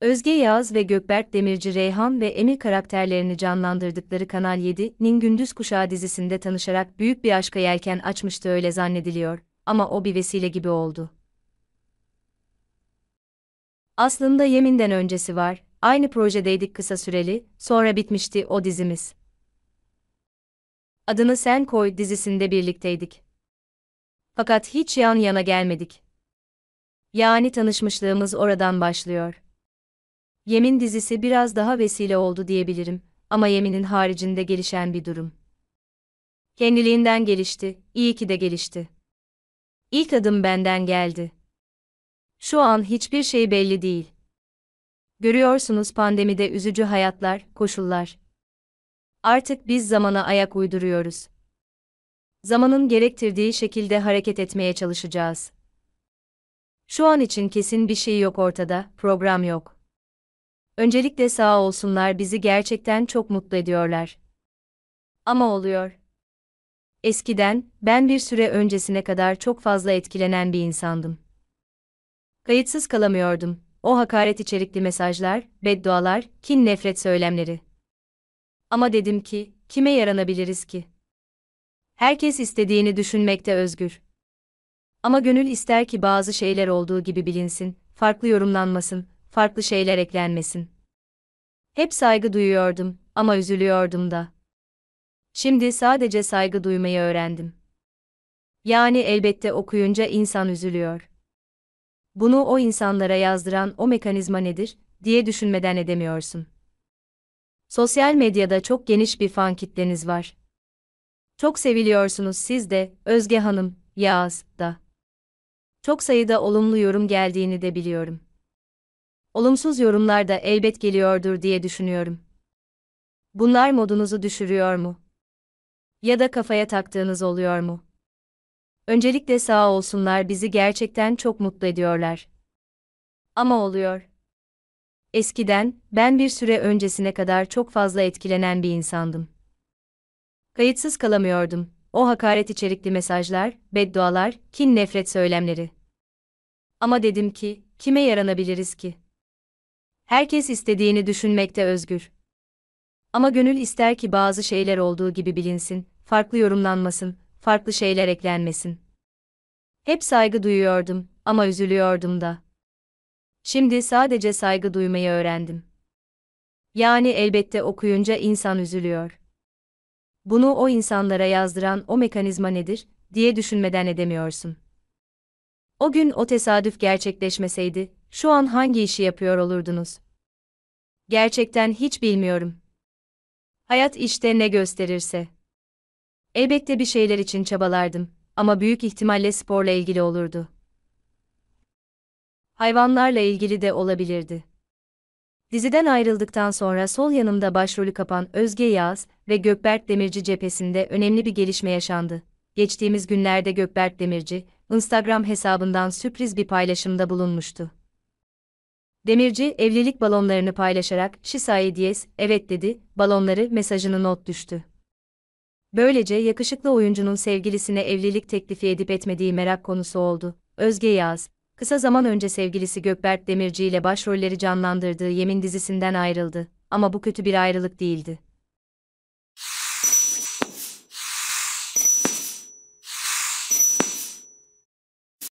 Özge Yağız ve Gökberk Demirci Reyhan ve Emir karakterlerini canlandırdıkları Kanal 7'nin Gündüz Kuşağı dizisinde tanışarak büyük bir aşka yelken açmıştı öyle zannediliyor ama o bir vesile gibi oldu. Aslında yeminden öncesi var, aynı projedeydik kısa süreli, sonra bitmişti o dizimiz. Adını Sen Koy dizisinde birlikteydik. Fakat hiç yan yana gelmedik. Yani tanışmışlığımız oradan başlıyor. Yemin dizisi biraz daha vesile oldu diyebilirim ama yeminin haricinde gelişen bir durum. Kendiliğinden gelişti, iyi ki de gelişti. İlk adım benden geldi. Şu an hiçbir şey belli değil. Görüyorsunuz pandemide üzücü hayatlar, koşullar. Artık biz zamana ayak uyduruyoruz. Zamanın gerektirdiği şekilde hareket etmeye çalışacağız. Şu an için kesin bir şey yok ortada, program yok. Öncelikle sağ olsunlar bizi gerçekten çok mutlu ediyorlar. Ama oluyor. Eskiden, ben bir süre öncesine kadar çok fazla etkilenen bir insandım. Kayıtsız kalamıyordum. O hakaret içerikli mesajlar, beddualar, kin nefret söylemleri. Ama dedim ki, kime yaranabiliriz ki? Herkes istediğini düşünmekte özgür. Ama gönül ister ki bazı şeyler olduğu gibi bilinsin, farklı yorumlanmasın, farklı şeyler eklenmesin. Hep saygı duyuyordum ama üzülüyordum da. Şimdi sadece saygı duymayı öğrendim. Yani elbette okuyunca insan üzülüyor. Bunu o insanlara yazdıran o mekanizma nedir diye düşünmeden edemiyorsun. Sosyal medyada çok geniş bir fan kitleniz var. Çok seviliyorsunuz siz de, Özge Hanım, Yağız da. Çok sayıda olumlu yorum geldiğini de biliyorum olumsuz yorumlar da elbet geliyordur diye düşünüyorum. Bunlar modunuzu düşürüyor mu? Ya da kafaya taktığınız oluyor mu? Öncelikle sağ olsunlar bizi gerçekten çok mutlu ediyorlar. Ama oluyor. Eskiden, ben bir süre öncesine kadar çok fazla etkilenen bir insandım. Kayıtsız kalamıyordum. O hakaret içerikli mesajlar, beddualar, kin nefret söylemleri. Ama dedim ki, kime yaranabiliriz ki? Herkes istediğini düşünmekte özgür. Ama gönül ister ki bazı şeyler olduğu gibi bilinsin, farklı yorumlanmasın, farklı şeyler eklenmesin. Hep saygı duyuyordum ama üzülüyordum da. Şimdi sadece saygı duymayı öğrendim. Yani elbette okuyunca insan üzülüyor. Bunu o insanlara yazdıran o mekanizma nedir diye düşünmeden edemiyorsun. O gün o tesadüf gerçekleşmeseydi, şu an hangi işi yapıyor olurdunuz? Gerçekten hiç bilmiyorum. Hayat işte ne gösterirse. Elbette bir şeyler için çabalardım ama büyük ihtimalle sporla ilgili olurdu. Hayvanlarla ilgili de olabilirdi. Diziden ayrıldıktan sonra sol yanımda başrolü kapan Özge Yağız ve Gökberk Demirci cephesinde önemli bir gelişme yaşandı. Geçtiğimiz günlerde Gökberk Demirci, Instagram hesabından sürpriz bir paylaşımda bulunmuştu. Demirci evlilik balonlarını paylaşarak Şisaye Diyes evet dedi, balonları mesajını not düştü. Böylece yakışıklı oyuncunun sevgilisine evlilik teklifi edip etmediği merak konusu oldu. Özge Yaz, kısa zaman önce sevgilisi Gökberk Demirci ile başrolleri canlandırdığı Yemin dizisinden ayrıldı ama bu kötü bir ayrılık değildi.